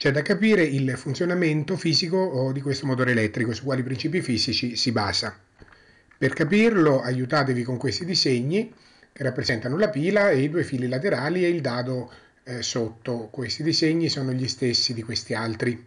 C'è da capire il funzionamento fisico oh, di questo motore elettrico, su quali principi fisici si basa. Per capirlo aiutatevi con questi disegni che rappresentano la pila e i due fili laterali e il dado eh, sotto. Questi disegni sono gli stessi di questi altri.